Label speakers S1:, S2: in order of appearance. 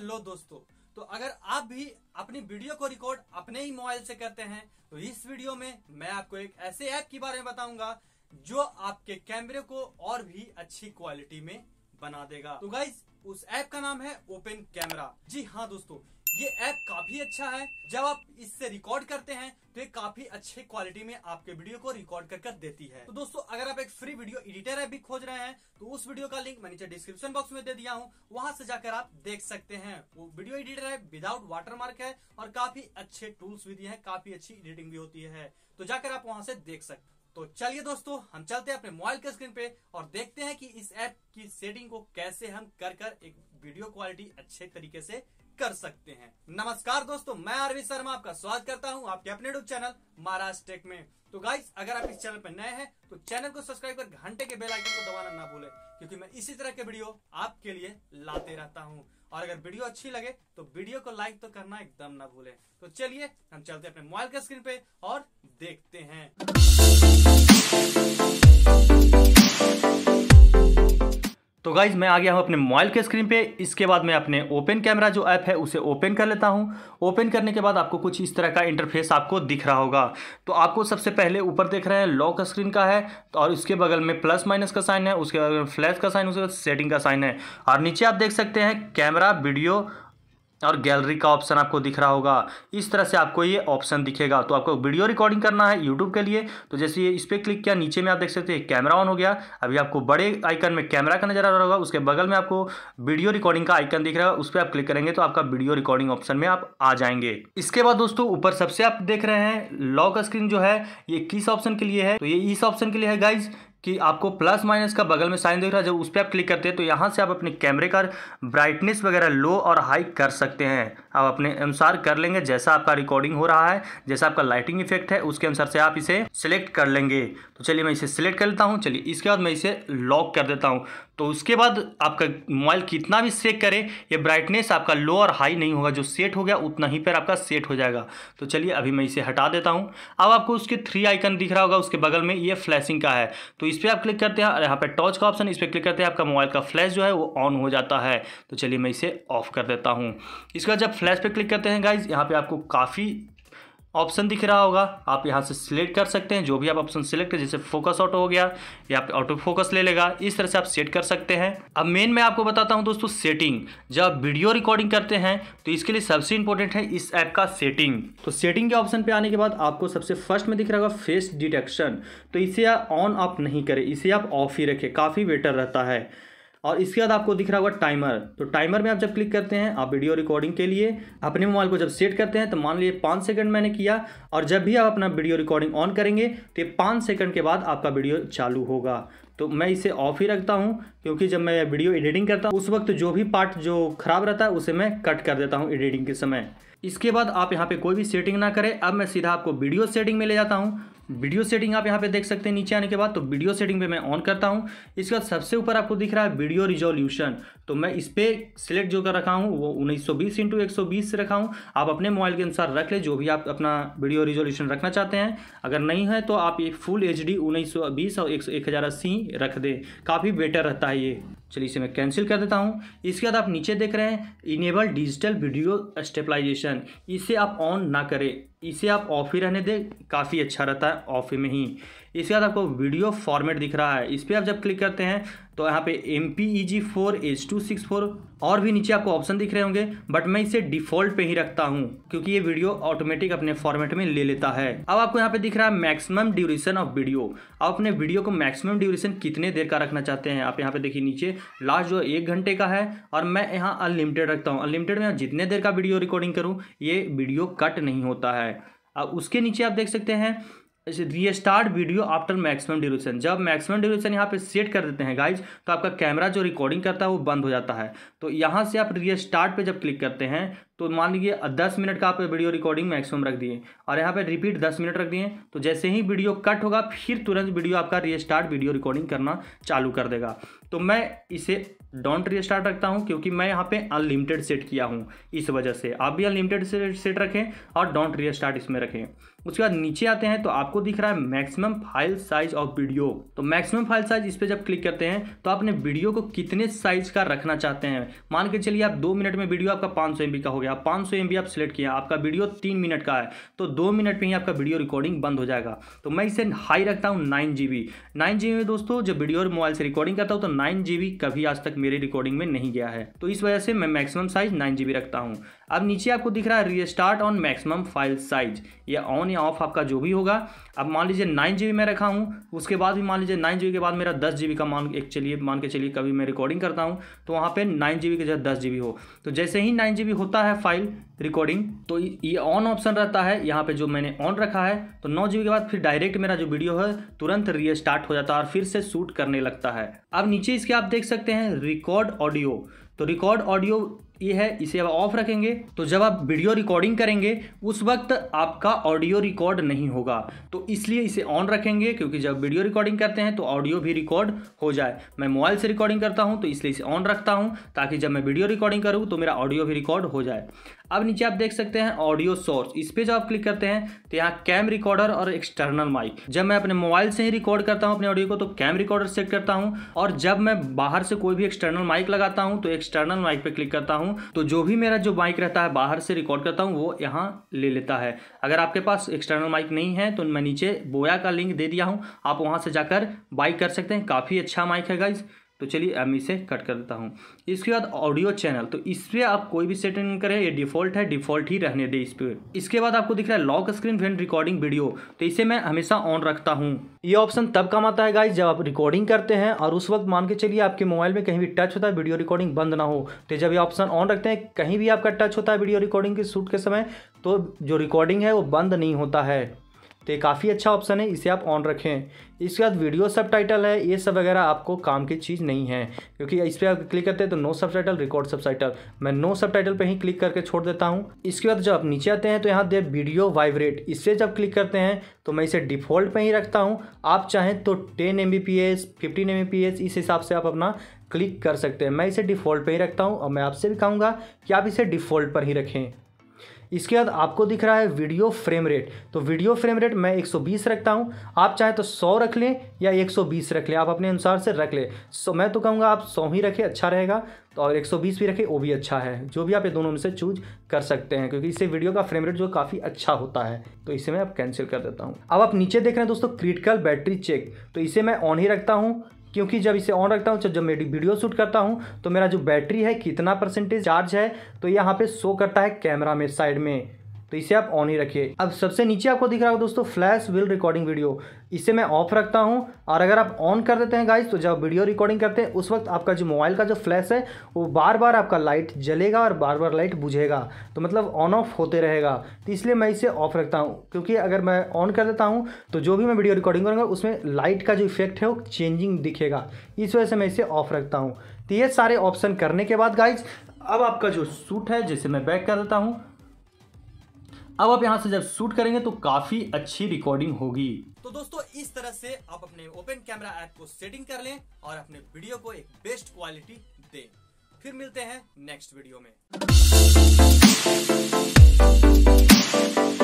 S1: hello दोस्तों तो अगर आप भी अपनी वीडियो को रिकॉर्ड अपने ही मोबाइल से करते हैं तो इस वीडियो में मैं आपको एक ऐसे ऐप के बारे में बताऊंगा जो आपके कैमरे को और भी अच्छी क्वालिटी में बना देगा तो गाइज उस ऐप का नाम है ओपन कैमरा जी हाँ दोस्तों ये ऐप काफी अच्छा है जब आप इससे रिकॉर्ड करते हैं तो ये काफी अच्छे क्वालिटी में आपके वीडियो को रिकॉर्ड कर कर देती है तो दोस्तों अगर आप एक फ्री वीडियो एडिटर ऐप भी खोज रहे हैं तो उस वीडियो का लिंक मैं नीचे डिस्क्रिप्शन बॉक्स में दे दिया हूँ वहाँ से जाकर आप देख सकते हैं वो video editor app without water है और काफी अच्छे टूल्स भी दिए हैं काफी अच्छी एडिटिंग भी होती है तो जाकर आप वहाँ से देख सकते तो चलिए दोस्तों हम चलते हैं अपने मोबाइल के स्क्रीन पे और देखते हैं कि इस ऐप की सेटिंग को कैसे हम कर कर एक वीडियो क्वालिटी अच्छे तरीके से कर सकते हैं नमस्कार दोस्तों मैं आरवी शर्मा आपका स्वागत करता हूं आपके अपने यूट्यूब चैनल महाराष्ट्र टेक में तो गाइस अगर आप इस चैनल पर नए हैं तो चैनल को सब्सक्राइब कर घंटे के बेल आइकन को दबाना ना भूले क्योंकि मैं इसी तरह के वीडियो आपके लिए लाते रहता हूँ और अगर वीडियो अच्छी लगे तो वीडियो को लाइक तो करना एकदम ना भूले तो चलिए हम चलते अपने मोबाइल के स्क्रीन पे और देखते हैं तो गाइज मैं आ गया हूँ अपने मोबाइल के स्क्रीन पे इसके बाद मैं अपने ओपन कैमरा जो ऐप है उसे ओपन कर लेता हूँ ओपन करने के बाद आपको कुछ इस तरह का इंटरफेस आपको दिख रहा होगा तो आपको सबसे पहले ऊपर देख रहे हैं लॉक स्क्रीन का है और इसके बगल में प्लस माइनस का साइन है उसके बगल में फ्लैश का साइन उसके बाद सेटिंग का साइन है और नीचे आप देख सकते हैं कैमरा वीडियो और गैलरी का ऑप्शन आपको दिख रहा होगा इस तरह से आपको ये ऑप्शन दिखेगा तो आपको वीडियो रिकॉर्डिंग करना है यूट्यूब के लिए तो जैसे इस पर क्लिक किया नीचे में आप देख सकते हैं कैमरा ऑन हो गया अभी आपको बड़े आइकन में कैमरा का नजर आ रहा होगा उसके बगल में आपको वीडियो रिकॉर्डिंग का आइकन दिख रहा है उस पर आप क्लिक करेंगे तो आपका वीडियो रिकॉर्डिंग ऑप्शन में आप आ जाएंगे इसके बाद दोस्तों ऊपर सबसे आप देख रहे हैं लॉक स्क्रीन जो है ये किस ऑप्शन के लिए है तो ये इस ऑप्शन के लिए है गाइज कि आपको प्लस माइनस का बगल में साइन दिख रहा है जब उस पर आप क्लिक करते हैं तो यहाँ से आप अपने कैमरे का ब्राइटनेस वगैरह लो और हाई कर सकते हैं आप अपने अनुसार कर लेंगे जैसा आपका रिकॉर्डिंग हो रहा है जैसा आपका लाइटिंग इफेक्ट है उसके अनुसार से आप इसे सिलेक्ट कर लेंगे तो चलिए मैं इसे सिलेक्ट कर लेता हूँ चलिए इसके बाद मैं इसे लॉक कर देता हूँ तो उसके बाद आपका मोबाइल कितना भी सेक करे ये ब्राइटनेस आपका लो और हाई नहीं होगा जो सेट हो गया उतना ही पर आपका सेट हो जाएगा तो चलिए अभी मैं इसे हटा देता हूँ अब आपको उसके थ्री आइकन दिख रहा होगा उसके बगल में ये फ्लैशिंग का है तो इस पर आप क्लिक करते हैं और यहाँ पर टॉर्च का ऑप्शन इस पर क्लिक करते हैं आपका मोबाइल का फ्लैश जो है वो ऑन हो जाता है तो चलिए मैं इसे ऑफ कर देता हूँ इसका जब फ्लैश पर क्लिक करते हैं गाइज यहाँ पर आपको काफ़ी ऑप्शन दिख रहा होगा आप यहाँ से सिलेक्ट कर सकते हैं जो भी आप ऑप्शन सिलेक्ट जैसे फोकस ऑटो हो गया या ऑटो फोकस ले लेगा इस तरह से आप सेट कर सकते हैं अब मेन मैं आपको बताता हूँ दोस्तों सेटिंग जब आप वीडियो रिकॉर्डिंग करते हैं तो इसके लिए सबसे इंपॉर्टेंट है इस ऐप का सेटिंग तो सेटिंग के ऑप्शन पर आने के बाद आपको सबसे फर्स्ट में दिख रहा होगा फेस डिटेक्शन तो इसे ऑन आप नहीं करें इसे आप ऑफ ही रखें काफ़ी बेटर रहता है और इसके बाद आपको दिख रहा होगा टाइमर तो टाइमर में आप जब क्लिक करते हैं आप वीडियो रिकॉर्डिंग के लिए अपने मोबाइल को जब सेट करते हैं तो मान लीजिए पाँच सेकंड मैंने किया और जब भी आप अपना वीडियो रिकॉर्डिंग ऑन करेंगे तो ये पाँच सेकंड के बाद आपका वीडियो चालू होगा तो मैं इसे ऑफ ही रखता हूँ क्योंकि जब मैं वीडियो एडिटिंग करता हूँ उस वक्त जो भी पार्ट जो ख़राब रहता है उसे मैं कट कर देता हूँ एडिटिंग के समय इसके बाद आप यहाँ पे कोई भी सेटिंग ना करें अब मैं सीधा आपको वीडियो सेटिंग में ले जाता हूँ वीडियो सेटिंग आप यहाँ पे देख सकते हैं नीचे आने के बाद तो वीडियो सेटिंग पे मैं ऑन करता हूँ इसके बाद सबसे ऊपर आपको दिख रहा है वीडियो रिजोल्यूशन तो मैं इस पर सिलेक्ट जो कर रखा हूँ वो उन्नीस सौ बीस इंटू एक सौ बीस रखा हूँ आप अपने मोबाइल के अनुसार रख ले जो भी आप अपना वीडियो रिजोल्यूशन रखना चाहते हैं अगर नहीं है तो आप ये फुल एच डी उन्नीस सौ बीस और एक सौ एक हज़ार अस्सी रख दें काफ़ी बेटर रहता है ये चलिए इसे मैं कैंसिल कर देता हूँ इसके बाद आप नीचे देख रहे हैं इनेबल डिजिटल वीडियो स्टेबलाइजेशन इसे आप ऑन ना करें इसे आप ऑफ ही रहने दें काफ़ी अच्छा रहता है ऑफ में ही इसके बाद आपको वीडियो फॉर्मेट दिख रहा है इस पर आप जब क्लिक करते हैं तो यहाँ पे M P E G four H two six four और भी नीचे आपको ऑप्शन दिख रहे होंगे बट मैं इसे डिफ़ॉल्ट पे ही रखता हूँ क्योंकि ये वीडियो ऑटोमेटिक अपने फॉर्मेट में ले लेता है अब आपको यहाँ पे दिख रहा है मैक्सिमम ड्यूरेशन ऑफ वीडियो आप अपने वीडियो को मैक्सिमम ड्यूरेशन कितने देर का रखना चाहते हैं आप यहाँ पे देखिए नीचे लास्ट जो एक घंटे का है और मैं यहाँ अनलिमिटेड रखता हूँ अनलिमिटेड में जितने देर का वीडियो रिकॉर्डिंग करूँ ये वीडियो कट नहीं होता है अब उसके नीचे आप देख सकते हैं restart video after maximum duration जब मैक्सिमम ड्यूरेशन यहाँ पे सेट कर देते हैं गाइज तो आपका कैमरा जो रिकॉर्डिंग करता है वो बंद हो जाता है तो यहाँ से आप रीस्टार्ट पे जब क्लिक करते हैं तो मान लीजिए दस मिनट का आप वीडियो रिकॉर्डिंग मैक्सिमम रख दिए और यहाँ पे रिपीट दस मिनट रख दिए तो जैसे ही वीडियो कट होगा फिर तुरंत वीडियो आपका रीस्टार्ट वीडियो रिकॉर्डिंग करना चालू कर देगा तो मैं इसे डोंट रीस्टार्ट रखता हूँ क्योंकि मैं यहाँ पे अनलिमिटेड सेट किया हूँ इस वजह से आप भी अनलिमिटेड सेट, सेट रखें और डोंट रीस्टार्ट इसमें रखें उसके बाद नीचे आते हैं तो आपको दिख रहा है maximum file size of video तो मैक्सिमम फाइल साइज इस पर जब क्लिक करते हैं तो आपने वीडियो को कितने साइज का रखना चाहते हैं मान के चलिए आप दो मिनट में वीडियो आपका पाँच सौ का हो गया किया पाँच सौ आप सिलेक्ट किया आपका वीडियो तीन मिनट का है तो दो मिनट में ही आपका वीडियो रिकॉर्डिंग बंद हो जाएगा तो मैं इसे हाई रखता हूँ nine G B nine G B दोस्तों जब वीडियो मोबाइल से रिकॉर्डिंग करता हूँ तो नाइन जी बी कभी आज तक मेरे रिकॉर्डिंग में नहीं गया है तो इस वजह से मैं maximum size nine G B रखता हूँ अब नीचे आपको दिख रहा है restart on maximum file size या ऑन या ऑफ आपका जो भी होगा अब मान लीजिए नाइन जी मैं रखा हूँ उसके बाद भी मान लीजिए नाइन जी के बाद मेरा दस जी का मान एक चलिए मान के चलिए कभी मैं रिकॉर्डिंग करता हूँ तो वहाँ पे नाइन जी के जगह दस जी हो तो जैसे ही नाइन जी होता है फाइल रिकॉर्डिंग तो ये ऑन ऑप्शन रहता है यहाँ पे जो मैंने ऑन रखा है तो नौ जी के बाद फिर डायरेक्ट मेरा जो वीडियो है तुरंत रीस्टार्ट हो जाता है और फिर से शूट करने लगता है अब नीचे इसके आप देख सकते हैं रिकॉर्ड ऑडियो तो रिकॉर्ड ऑडियो ये है इसे अब ऑफ रखेंगे तो जब आप वीडियो रिकॉर्डिंग करेंगे उस वक्त आपका ऑडियो रिकॉर्ड नहीं होगा तो इसलिए इसे ऑन रखेंगे क्योंकि जब वीडियो रिकॉर्डिंग करते हैं तो ऑडियो भी रिकॉर्ड हो जाए मैं मोबाइल से रिकॉर्डिंग करता हूँ तो इसलिए इसे ऑन रखता हूं ताकि जब मैं वीडियो रिकॉर्डिंग करूँ तो मेरा ऑडियो भी रिकॉर्ड हो जाए अब नीचे आप देख सकते हैं ऑडियो सोर्स इस पर जब आप क्लिक करते हैं तो यहाँ कैम रिकॉर्डर और एक्सटर्नल माइक जब मैं अपने मोबाइल से ही रिकॉर्ड करता हूँ अपने ऑडियो को तो कैम रिकॉर्डर सेट करता हूँ और जब मैं बाहर से कोई भी एक्सटर्नल माइक लगाता हूँ तो एक्सटर्नल माइक पर क्लिक करता हूँ हूँ तो जो भी मेरा जो माइक रहता है बाहर से रिकॉर्ड करता हूँ वो यहाँ ले लेता है अगर आपके पास एक्सटर्नल माइक नहीं है तो मैं नीचे बोया का लिंक दे दिया हूँ आप वहाँ से जाकर बाइक कर सकते हैं काफ़ी अच्छा माइक है गाइज़ तो चलिए अब इसे कट कर देता हूँ इसके बाद ऑडियो चैनल तो इस पर आप कोई भी सेटिंग करें ये डिफॉल्ट है डिफॉल्ट ही रहने दे इस पर इसके बाद आपको दिख रहा है lock screen when recording video तो इसे मैं हमेशा ऑन रखता हूँ ये ऑप्शन तब काम आता है गाइज जब आप रिकॉर्डिंग करते हैं और उस वक्त मान के चलिए आपके मोबाइल में कहीं भी टच होता है वीडियो रिकॉर्डिंग बंद ना हो तो जब ये ऑप्शन ऑन रखते हैं कहीं भी आपका टच होता है वीडियो रिकॉर्डिंग के शूट के समय तो जो रिकॉर्डिंग है वो बंद नहीं होता है तो ये काफ़ी अच्छा ऑप्शन है इसे आप ऑन रखें इसके बाद वीडियो सब टाइटल है ये सब वगैरह आपको काम की चीज़ नहीं है क्योंकि इस पर आप क्लिक करते हैं तो no subtitle record subtitle मैं नो सब टाइटल पर ही क्लिक करके छोड़ देता हूँ इसके बाद जब आप नीचे आते हैं तो यहाँ दे वीडियो वाइब्रेट इससे जब क्लिक करते हैं तो मैं इसे डिफ़ॉल्ट पर ही रखता हूँ आप चाहें तो ten M B P S fifteen M B P S इस हिसाब से आप अपना क्लिक कर सकते हैं मैं इसे डिफ़ॉल्ट पर ही रखता हूँ और मैं आपसे भी कहूँगा कि आप इसे डिफ़ॉल्ट पर ही रखें इसके बाद आपको दिख रहा है वीडियो फ्रेम रेट तो वीडियो फ्रेम रेट मैं 120 रखता हूँ आप चाहे तो 100 रख लें या 120 रख लें आप अपने अनुसार से रख लें सो मैं तो कहूँगा आप 100 ही रखें अच्छा रहेगा तो और 120 भी रखें वो भी अच्छा है जो भी आप ये दोनों में से चूज कर सकते हैं क्योंकि इससे वीडियो का फ्रेम रेट जो काफ़ी अच्छा होता है तो इसे मैं अब कैंसिल कर देता हूँ अब आप नीचे देख रहे हैं दोस्तों क्रिटिकल बैटरी चेक तो इसे मैं ऑन ही रखता हूँ क्योंकि जब इसे ऑन रखता हूँ तो जब मैं वीडियो शूट करता हूँ तो मेरा जो बैटरी है कितना परसेंटेज चार्ज है तो यहाँ पे शो करता है कैमरा में साइड में तो इसे आप ऑन ही रखिए अब सबसे नीचे आपको दिख रहा होगा दोस्तों फ्लैश विल रिकॉर्डिंग वीडियो इसे मैं ऑफ रखता हूँ और अगर आप ऑन कर देते हैं गाइज तो जब वीडियो रिकॉर्डिंग करते हैं उस वक्त आपका जो मोबाइल का जो फ्लैश है वो बार बार आपका लाइट जलेगा और बार बार लाइट बुझेगा तो मतलब ऑन ऑफ होते रहेगा तो इसलिए मैं इसे ऑफ रखता हूँ क्योंकि अगर मैं ऑन कर देता हूँ तो जो भी मैं वीडियो रिकॉर्डिंग करूँगा उसमें लाइट का जो इफेक्ट है वो चेंजिंग दिखेगा इस वजह से मैं इसे ऑफ रखता हूँ तो ये सारे ऑप्शन करने के बाद गाइज अब आपका जो सूट है जैसे मैं बैक कर देता हूँ अब आप यहाँ से जब शूट करेंगे तो काफी अच्छी रिकॉर्डिंग होगी तो दोस्तों इस तरह से आप अपने ओपन कैमरा ऐप को सेटिंग कर लें और अपने वीडियो को एक बेस्ट क्वालिटी दें फिर मिलते हैं नेक्स्ट वीडियो में